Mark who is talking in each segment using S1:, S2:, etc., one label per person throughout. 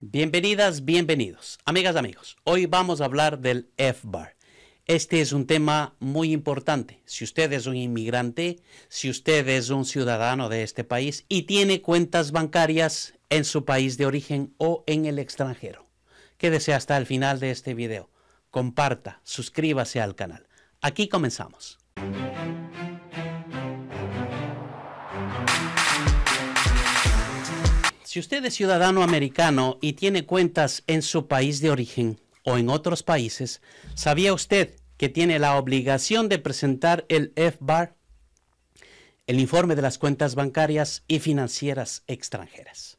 S1: Bienvenidas, bienvenidos, amigas, amigos. Hoy vamos a hablar del FBAR. Este es un tema muy importante. Si usted es un inmigrante, si usted es un ciudadano de este país y tiene cuentas bancarias en su país de origen o en el extranjero, quédese hasta el final de este video. Comparta, suscríbase al canal. Aquí comenzamos. Si usted es ciudadano americano y tiene cuentas en su país de origen o en otros países, ¿sabía usted que tiene la obligación de presentar el FBAR, el informe de las cuentas bancarias y financieras extranjeras?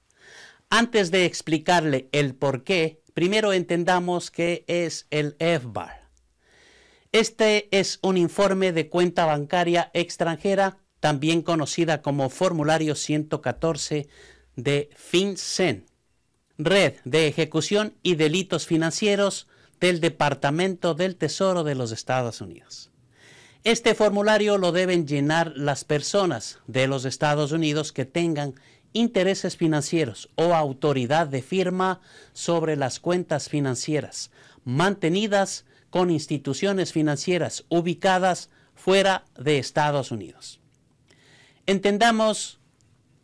S1: Antes de explicarle el por qué, primero entendamos qué es el FBAR. Este es un informe de cuenta bancaria extranjera, también conocida como Formulario 114 de FinCEN, Red de Ejecución y Delitos Financieros del Departamento del Tesoro de los Estados Unidos. Este formulario lo deben llenar las personas de los Estados Unidos que tengan intereses financieros o autoridad de firma sobre las cuentas financieras mantenidas con instituciones financieras ubicadas fuera de Estados Unidos. Entendamos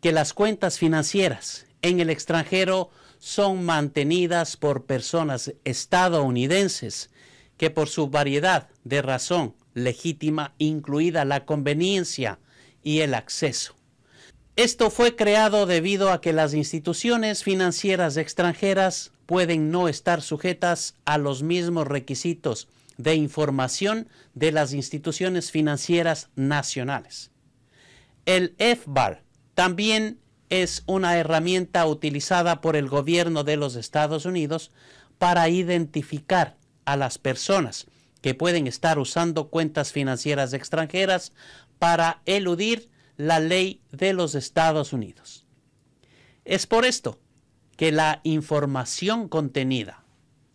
S1: que las cuentas financieras en el extranjero son mantenidas por personas estadounidenses que por su variedad de razón legítima, incluida la conveniencia y el acceso. Esto fue creado debido a que las instituciones financieras extranjeras pueden no estar sujetas a los mismos requisitos de información de las instituciones financieras nacionales. El FBAR también es una herramienta utilizada por el gobierno de los Estados Unidos para identificar a las personas que pueden estar usando cuentas financieras extranjeras para eludir la ley de los Estados Unidos. Es por esto que la información contenida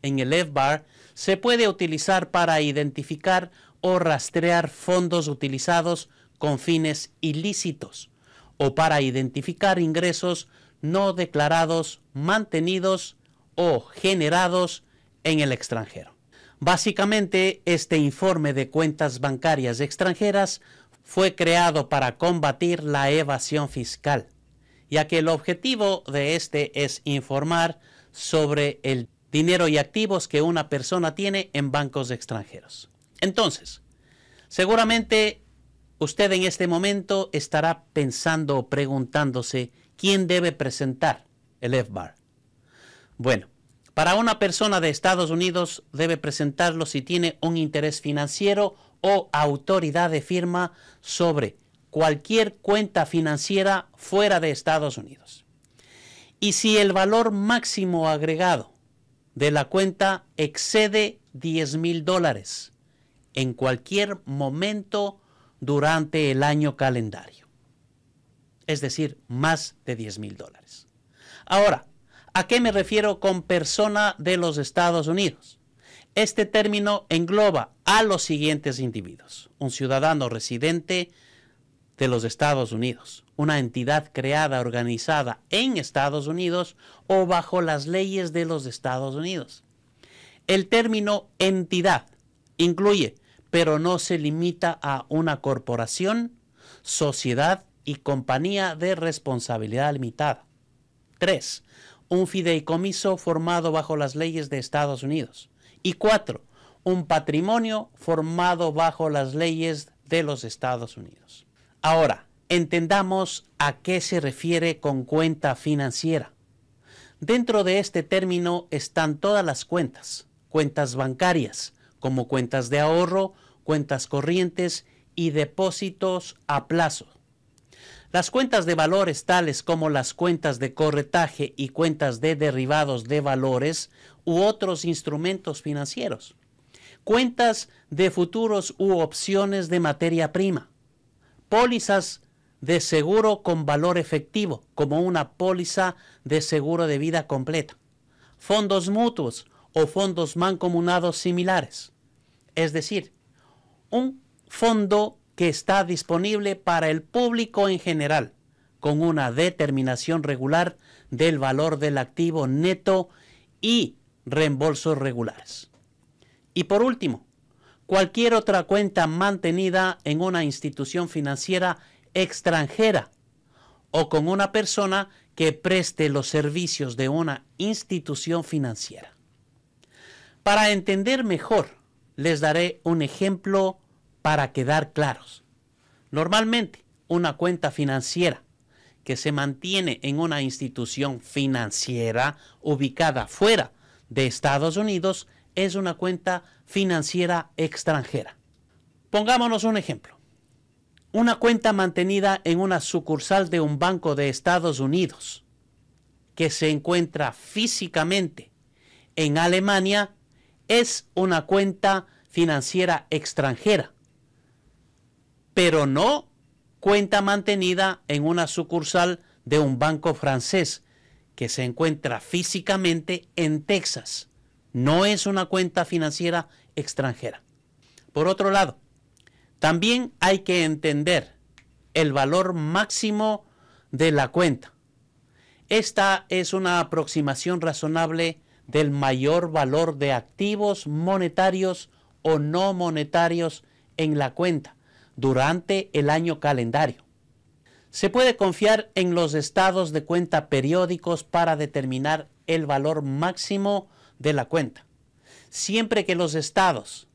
S1: en el FBAR se puede utilizar para identificar o rastrear fondos utilizados con fines ilícitos o para identificar ingresos no declarados, mantenidos o generados en el extranjero. Básicamente, este informe de cuentas bancarias extranjeras fue creado para combatir la evasión fiscal, ya que el objetivo de este es informar sobre el dinero y activos que una persona tiene en bancos extranjeros. Entonces, seguramente usted en este momento estará pensando o preguntándose quién debe presentar el FBAR. Bueno, para una persona de Estados Unidos debe presentarlo si tiene un interés financiero o autoridad de firma sobre cualquier cuenta financiera fuera de Estados Unidos. Y si el valor máximo agregado de la cuenta excede 10 mil dólares en cualquier momento durante el año calendario. Es decir, más de 10 mil dólares. Ahora, ¿a qué me refiero con persona de los Estados Unidos? Este término engloba a los siguientes individuos. Un ciudadano residente de los Estados Unidos, una entidad creada, organizada en Estados Unidos o bajo las leyes de los Estados Unidos. El término entidad incluye pero no se limita a una corporación, sociedad y compañía de responsabilidad limitada. 3. Un fideicomiso formado bajo las leyes de Estados Unidos. Y 4. Un patrimonio formado bajo las leyes de los Estados Unidos. Ahora, entendamos a qué se refiere con cuenta financiera. Dentro de este término están todas las cuentas, cuentas bancarias, como cuentas de ahorro, cuentas corrientes y depósitos a plazo. Las cuentas de valores tales como las cuentas de corretaje y cuentas de derivados de valores u otros instrumentos financieros. Cuentas de futuros u opciones de materia prima. Pólizas de seguro con valor efectivo, como una póliza de seguro de vida completa. Fondos mutuos o fondos mancomunados similares. Es decir, un fondo que está disponible para el público en general, con una determinación regular del valor del activo neto y reembolsos regulares. Y por último, cualquier otra cuenta mantenida en una institución financiera extranjera o con una persona que preste los servicios de una institución financiera. Para entender mejor, les daré un ejemplo para quedar claros. Normalmente, una cuenta financiera que se mantiene en una institución financiera ubicada fuera de Estados Unidos es una cuenta financiera extranjera. Pongámonos un ejemplo. Una cuenta mantenida en una sucursal de un banco de Estados Unidos que se encuentra físicamente en Alemania es una cuenta financiera extranjera, pero no cuenta mantenida en una sucursal de un banco francés que se encuentra físicamente en Texas. No es una cuenta financiera extranjera. Por otro lado, también hay que entender el valor máximo de la cuenta. Esta es una aproximación razonable del mayor valor de activos monetarios o no monetarios en la cuenta durante el año calendario. Se puede confiar en los estados de cuenta periódicos para determinar el valor máximo de la cuenta, siempre que los estados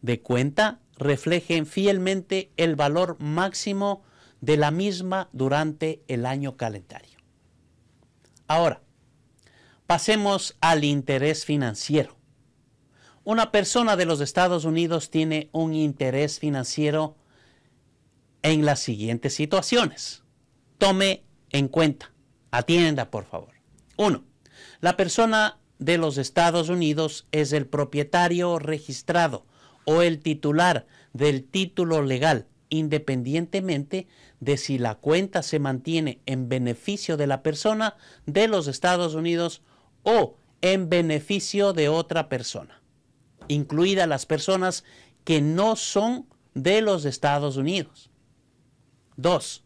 S1: de cuenta reflejen fielmente el valor máximo de la misma durante el año calendario. Ahora, Pasemos al interés financiero. Una persona de los Estados Unidos tiene un interés financiero en las siguientes situaciones. Tome en cuenta, atienda por favor. Uno, la persona de los Estados Unidos es el propietario registrado o el titular del título legal, independientemente de si la cuenta se mantiene en beneficio de la persona de los Estados Unidos o en beneficio de otra persona, incluidas las personas que no son de los Estados Unidos. 2.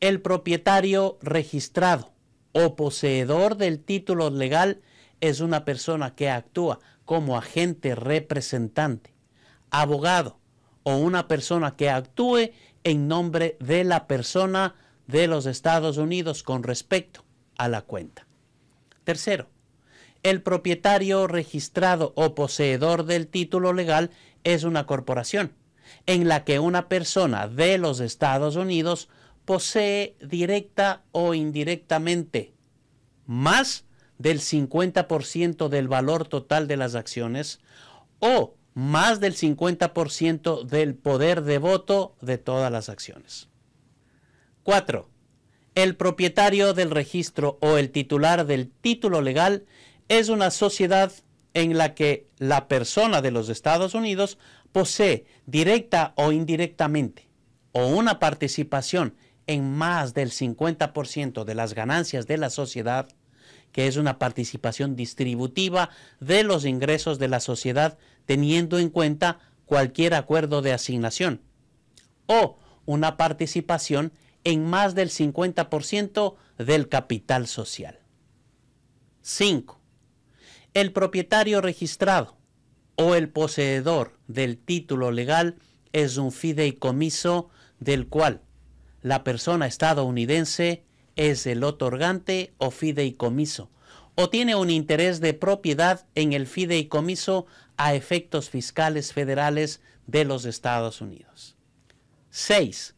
S1: El propietario registrado o poseedor del título legal es una persona que actúa como agente representante, abogado o una persona que actúe en nombre de la persona de los Estados Unidos con respecto a la cuenta. Tercero, el propietario registrado o poseedor del título legal es una corporación en la que una persona de los Estados Unidos posee directa o indirectamente más del 50% del valor total de las acciones o más del 50% del poder de voto de todas las acciones. 4. El propietario del registro o el titular del título legal es una sociedad en la que la persona de los Estados Unidos posee directa o indirectamente o una participación en más del 50% de las ganancias de la sociedad, que es una participación distributiva de los ingresos de la sociedad teniendo en cuenta cualquier acuerdo de asignación, o una participación en más del 50% del capital social. 5 el propietario registrado o el poseedor del título legal es un fideicomiso del cual la persona estadounidense es el otorgante o fideicomiso o tiene un interés de propiedad en el fideicomiso a efectos fiscales federales de los Estados Unidos. 6.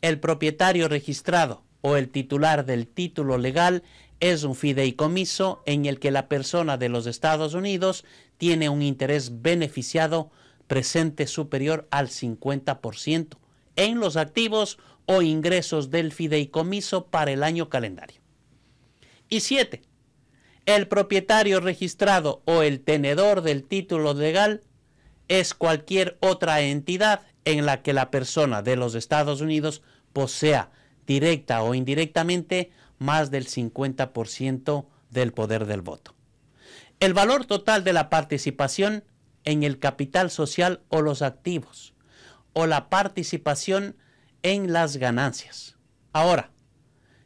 S1: El propietario registrado o el titular del título legal es un fideicomiso en el que la persona de los Estados Unidos tiene un interés beneficiado presente superior al 50% en los activos o ingresos del fideicomiso para el año calendario. Y 7. El propietario registrado o el tenedor del título legal es cualquier otra entidad en la que la persona de los Estados Unidos posea directa o indirectamente más del 50% del poder del voto. El valor total de la participación en el capital social o los activos, o la participación en las ganancias. Ahora,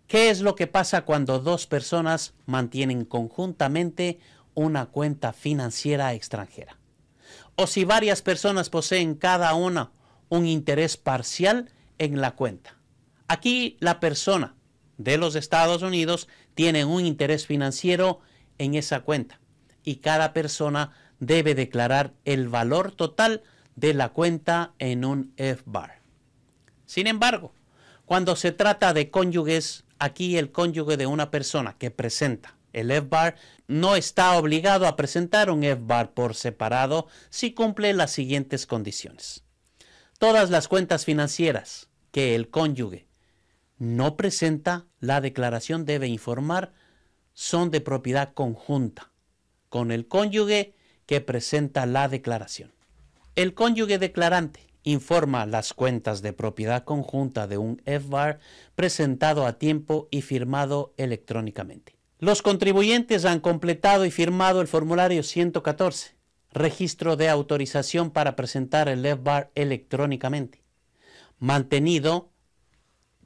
S1: ¿qué es lo que pasa cuando dos personas mantienen conjuntamente una cuenta financiera extranjera? O si varias personas poseen cada una un interés parcial en la cuenta. Aquí la persona de los Estados Unidos tienen un interés financiero en esa cuenta y cada persona debe declarar el valor total de la cuenta en un F-bar. Sin embargo, cuando se trata de cónyuges, aquí el cónyuge de una persona que presenta el F-bar no está obligado a presentar un F-bar por separado si cumple las siguientes condiciones. Todas las cuentas financieras que el cónyuge no presenta, la declaración debe informar, son de propiedad conjunta con el cónyuge que presenta la declaración. El cónyuge declarante informa las cuentas de propiedad conjunta de un FBAR presentado a tiempo y firmado electrónicamente. Los contribuyentes han completado y firmado el formulario 114, registro de autorización para presentar el FBAR electrónicamente, mantenido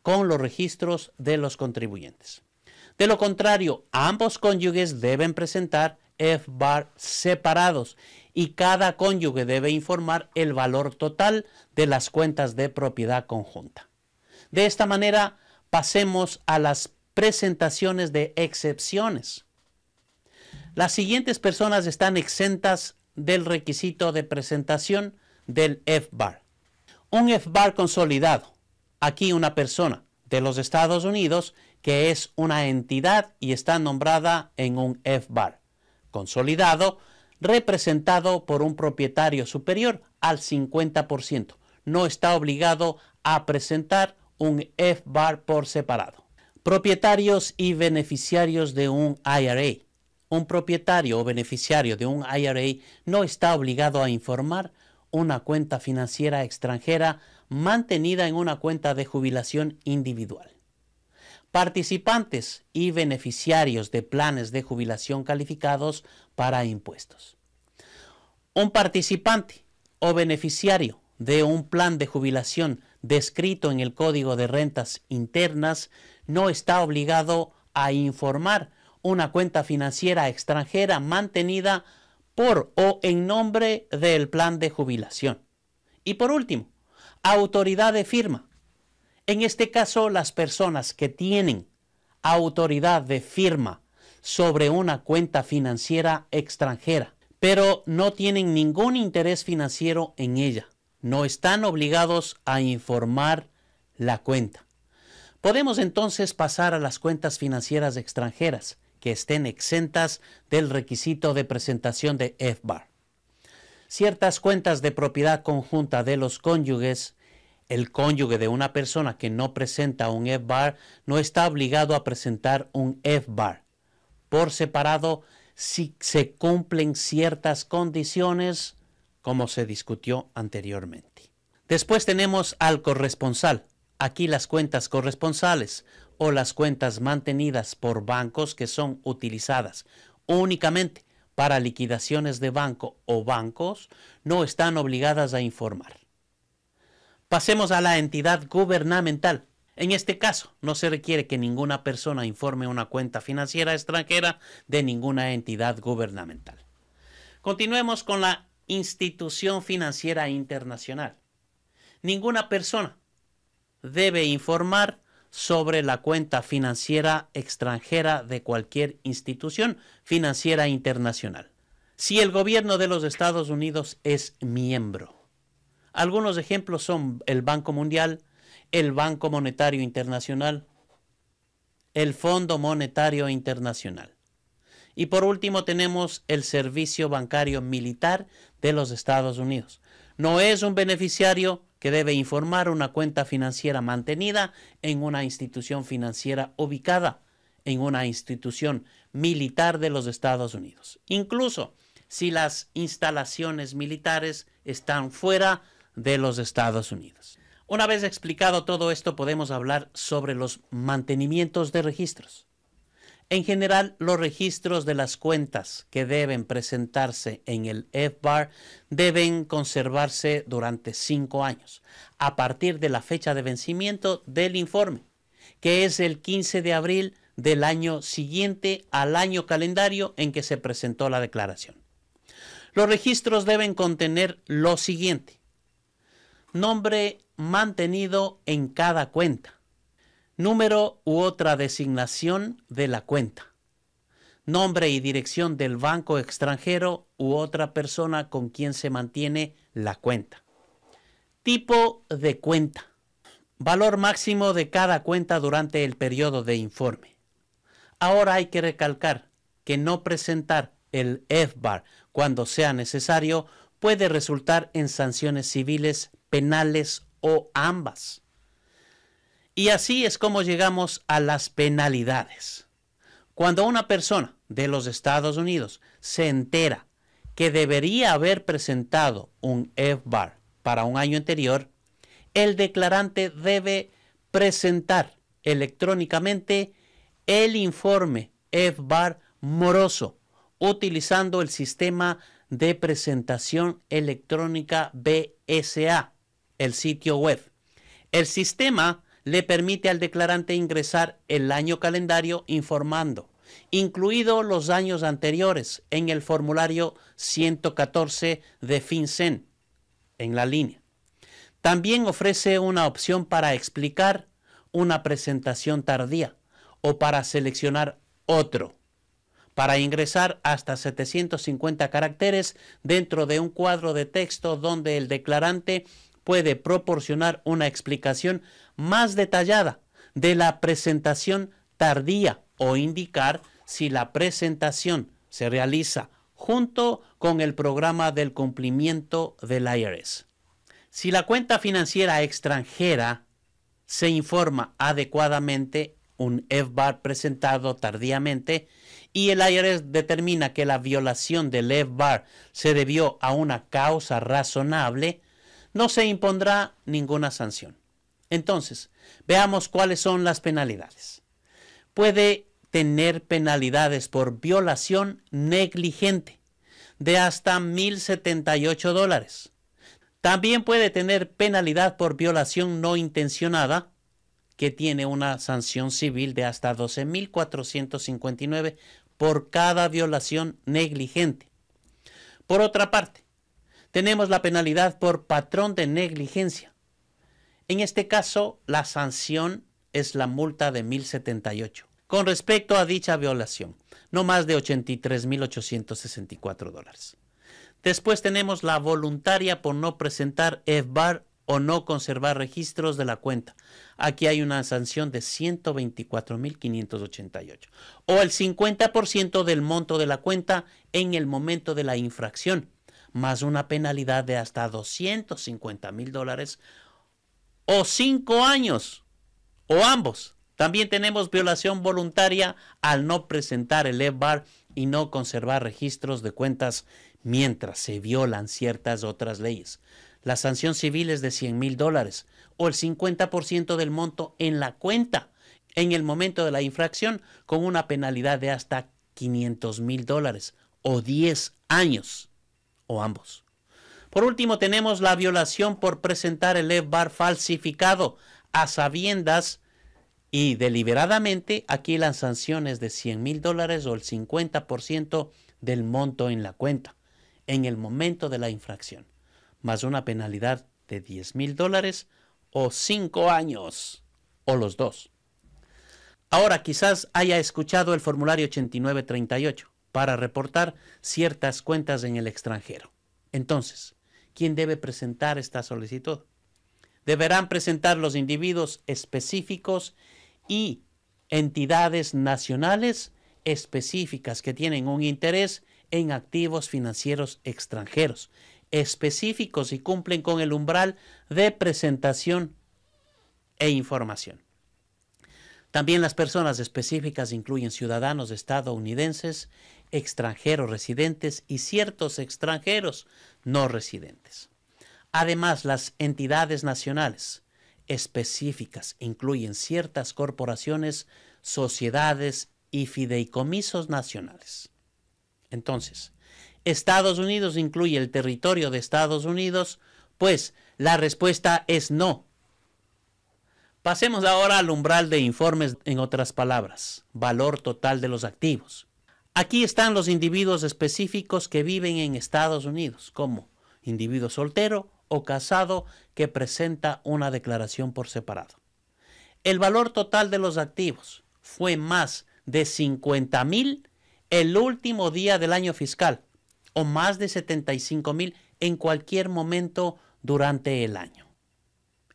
S1: con los registros de los contribuyentes. De lo contrario, ambos cónyuges deben presentar F-bar separados y cada cónyuge debe informar el valor total de las cuentas de propiedad conjunta. De esta manera, pasemos a las presentaciones de excepciones. Las siguientes personas están exentas del requisito de presentación del F-bar. Un F-bar consolidado, aquí una persona de los Estados Unidos que es una entidad y está nombrada en un FBAR, consolidado, representado por un propietario superior al 50%. No está obligado a presentar un F-bar por separado. Propietarios y beneficiarios de un IRA. Un propietario o beneficiario de un IRA no está obligado a informar una cuenta financiera extranjera mantenida en una cuenta de jubilación individual. Participantes y beneficiarios de planes de jubilación calificados para impuestos. Un participante o beneficiario de un plan de jubilación descrito en el Código de Rentas Internas no está obligado a informar una cuenta financiera extranjera mantenida por o en nombre del plan de jubilación. Y por último, autoridad de firma. En este caso, las personas que tienen autoridad de firma sobre una cuenta financiera extranjera, pero no tienen ningún interés financiero en ella. No están obligados a informar la cuenta. Podemos entonces pasar a las cuentas financieras extranjeras que estén exentas del requisito de presentación de FBAR. Ciertas cuentas de propiedad conjunta de los cónyuges el cónyuge de una persona que no presenta un F-bar no está obligado a presentar un F-bar. Por separado, si se cumplen ciertas condiciones, como se discutió anteriormente. Después tenemos al corresponsal. Aquí las cuentas corresponsales o las cuentas mantenidas por bancos que son utilizadas únicamente para liquidaciones de banco o bancos no están obligadas a informar. Pasemos a la entidad gubernamental. En este caso, no se requiere que ninguna persona informe una cuenta financiera extranjera de ninguna entidad gubernamental. Continuemos con la institución financiera internacional. Ninguna persona debe informar sobre la cuenta financiera extranjera de cualquier institución financiera internacional, si el gobierno de los Estados Unidos es miembro. Algunos ejemplos son el Banco Mundial, el Banco Monetario Internacional, el Fondo Monetario Internacional. Y por último tenemos el Servicio Bancario Militar de los Estados Unidos. No es un beneficiario que debe informar una cuenta financiera mantenida en una institución financiera ubicada en una institución militar de los Estados Unidos. Incluso si las instalaciones militares están fuera de los Estados Unidos. Una vez explicado todo esto, podemos hablar sobre los mantenimientos de registros. En general, los registros de las cuentas que deben presentarse en el FBAR deben conservarse durante cinco años, a partir de la fecha de vencimiento del informe, que es el 15 de abril del año siguiente al año calendario en que se presentó la declaración. Los registros deben contener lo siguiente nombre mantenido en cada cuenta, número u otra designación de la cuenta, nombre y dirección del banco extranjero u otra persona con quien se mantiene la cuenta, tipo de cuenta, valor máximo de cada cuenta durante el periodo de informe. Ahora hay que recalcar que no presentar el FBAR cuando sea necesario puede resultar en sanciones civiles penales o ambas. Y así es como llegamos a las penalidades. Cuando una persona de los Estados Unidos se entera que debería haber presentado un FBAR para un año anterior, el declarante debe presentar electrónicamente el informe F-bar moroso utilizando el sistema de presentación electrónica BSA el sitio web. El sistema le permite al declarante ingresar el año calendario informando, incluido los años anteriores, en el formulario 114 de FinCEN, en la línea. También ofrece una opción para explicar una presentación tardía o para seleccionar otro, para ingresar hasta 750 caracteres dentro de un cuadro de texto donde el declarante puede proporcionar una explicación más detallada de la presentación tardía o indicar si la presentación se realiza junto con el programa del cumplimiento del IRS. Si la cuenta financiera extranjera se informa adecuadamente, un FBAR presentado tardíamente, y el IRS determina que la violación del FBAR se debió a una causa razonable, no se impondrá ninguna sanción. Entonces, veamos cuáles son las penalidades. Puede tener penalidades por violación negligente de hasta 1.078 dólares. También puede tener penalidad por violación no intencionada, que tiene una sanción civil de hasta 12.459 por cada violación negligente. Por otra parte, tenemos la penalidad por patrón de negligencia. En este caso, la sanción es la multa de 1078. Con respecto a dicha violación, no más de 83.864 dólares. Después tenemos la voluntaria por no presentar FBAR o no conservar registros de la cuenta. Aquí hay una sanción de 124.588 o el 50% del monto de la cuenta en el momento de la infracción más una penalidad de hasta 250 mil dólares o cinco años o ambos. También tenemos violación voluntaria al no presentar el EBAR y no conservar registros de cuentas mientras se violan ciertas otras leyes. La sanción civil es de 100 mil dólares o el 50% del monto en la cuenta en el momento de la infracción con una penalidad de hasta 500 mil dólares o 10 años o ambos. Por último, tenemos la violación por presentar el EFBAR falsificado a sabiendas y deliberadamente aquí las sanciones de 100 mil dólares o el 50% del monto en la cuenta en el momento de la infracción, más una penalidad de 10 mil dólares o 5 años o los dos. Ahora quizás haya escuchado el formulario 8938 para reportar ciertas cuentas en el extranjero. Entonces, ¿quién debe presentar esta solicitud? Deberán presentar los individuos específicos y entidades nacionales específicas que tienen un interés en activos financieros extranjeros, específicos y cumplen con el umbral de presentación e información. También las personas específicas incluyen ciudadanos estadounidenses extranjeros residentes y ciertos extranjeros no residentes. Además, las entidades nacionales específicas incluyen ciertas corporaciones, sociedades y fideicomisos nacionales. Entonces, Estados Unidos incluye el territorio de Estados Unidos, pues la respuesta es no. Pasemos ahora al umbral de informes, en otras palabras, valor total de los activos. Aquí están los individuos específicos que viven en Estados Unidos, como individuo soltero o casado que presenta una declaración por separado. El valor total de los activos fue más de 50 mil el último día del año fiscal o más de 75 mil en cualquier momento durante el año.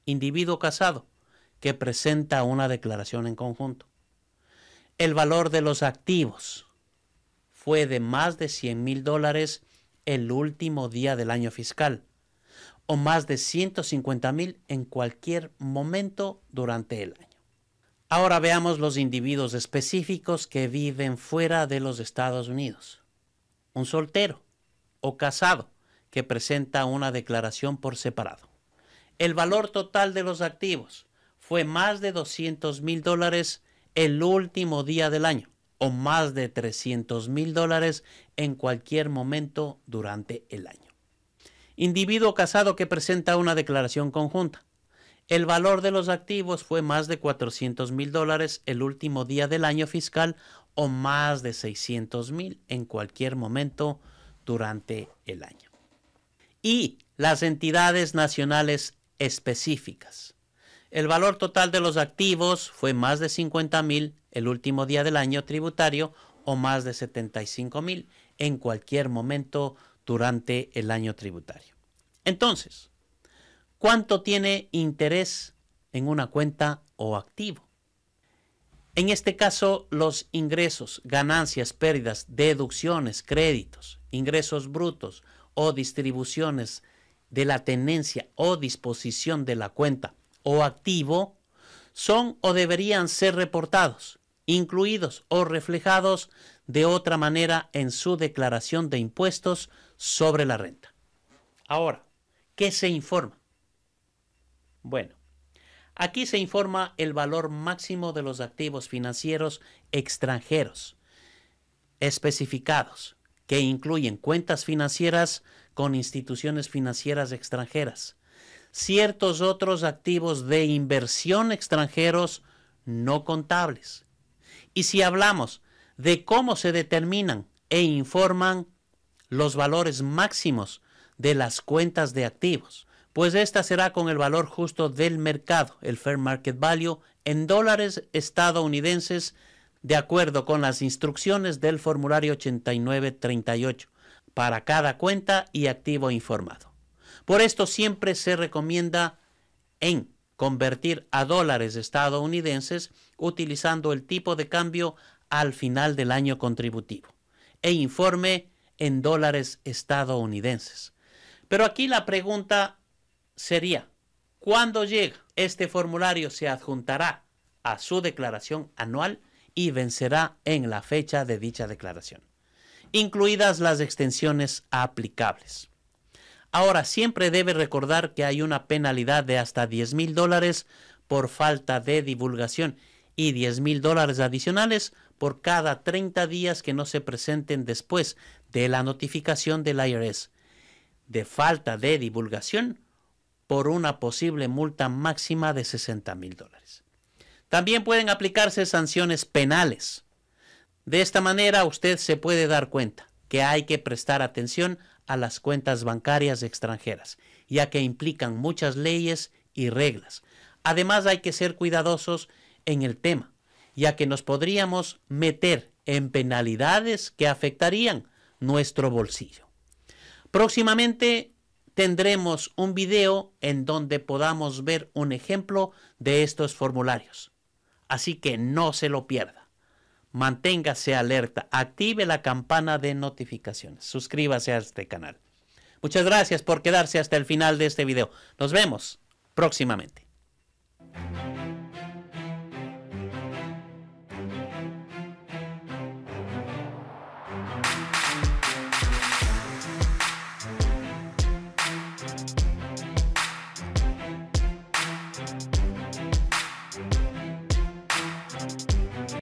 S1: Individuo casado que presenta una declaración en conjunto. El valor de los activos fue de más de 100 mil dólares el último día del año fiscal o más de 150 mil en cualquier momento durante el año. Ahora veamos los individuos específicos que viven fuera de los Estados Unidos. Un soltero o casado que presenta una declaración por separado. El valor total de los activos fue más de 200 mil dólares el último día del año o más de 300 mil dólares en cualquier momento durante el año. Individuo casado que presenta una declaración conjunta. El valor de los activos fue más de 400 mil dólares el último día del año fiscal o más de 600 mil en cualquier momento durante el año. Y las entidades nacionales específicas. El valor total de los activos fue más de 50 mil el último día del año tributario o más de mil en cualquier momento durante el año tributario. Entonces, ¿cuánto tiene interés en una cuenta o activo? En este caso, los ingresos, ganancias, pérdidas, deducciones, créditos, ingresos brutos o distribuciones de la tenencia o disposición de la cuenta o activo son o deberían ser reportados incluidos o reflejados de otra manera en su declaración de impuestos sobre la renta. Ahora, ¿qué se informa? Bueno, aquí se informa el valor máximo de los activos financieros extranjeros especificados, que incluyen cuentas financieras con instituciones financieras extranjeras, ciertos otros activos de inversión extranjeros no contables, y si hablamos de cómo se determinan e informan los valores máximos de las cuentas de activos, pues esta será con el valor justo del mercado, el fair market value, en dólares estadounidenses, de acuerdo con las instrucciones del formulario 8938 para cada cuenta y activo informado. Por esto siempre se recomienda en convertir a dólares estadounidenses utilizando el tipo de cambio al final del año contributivo e informe en dólares estadounidenses. Pero aquí la pregunta sería, ¿cuándo llega? Este formulario se adjuntará a su declaración anual y vencerá en la fecha de dicha declaración, incluidas las extensiones aplicables. Ahora, siempre debe recordar que hay una penalidad de hasta 10 mil dólares por falta de divulgación y 10 mil dólares adicionales por cada 30 días que no se presenten después de la notificación del IRS de falta de divulgación por una posible multa máxima de 60 mil dólares. También pueden aplicarse sanciones penales. De esta manera usted se puede dar cuenta que hay que prestar atención a las cuentas bancarias extranjeras, ya que implican muchas leyes y reglas. Además hay que ser cuidadosos en el tema, ya que nos podríamos meter en penalidades que afectarían nuestro bolsillo. Próximamente tendremos un video en donde podamos ver un ejemplo de estos formularios. Así que no se lo pierda. Manténgase alerta, active la campana de notificaciones, suscríbase a este canal. Muchas gracias por quedarse hasta el final de este video. Nos vemos próximamente.